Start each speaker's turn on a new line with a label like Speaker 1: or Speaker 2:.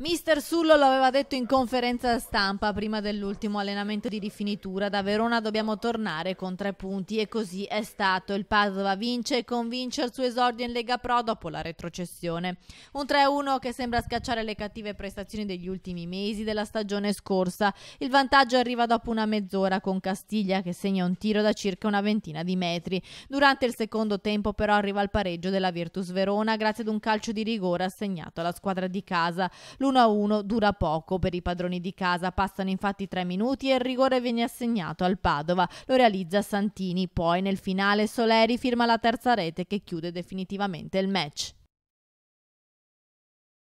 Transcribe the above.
Speaker 1: Mister Sullo lo aveva detto in conferenza stampa prima dell'ultimo allenamento di rifinitura. Da Verona dobbiamo tornare con tre punti e così è stato. Il Padova vince e convince il suo esordio in Lega Pro dopo la retrocessione. Un 3-1 che sembra scacciare le cattive prestazioni degli ultimi mesi della stagione scorsa. Il vantaggio arriva dopo una mezz'ora con Castiglia che segna un tiro da circa una ventina di metri. Durante il secondo tempo però arriva il pareggio della Virtus Verona grazie ad un calcio di rigore assegnato alla squadra di casa. L'ultimo a 1 dura poco per i padroni di casa, passano infatti tre minuti e il rigore viene assegnato al Padova, lo realizza Santini, poi nel finale Soleri firma la terza rete che chiude definitivamente il match.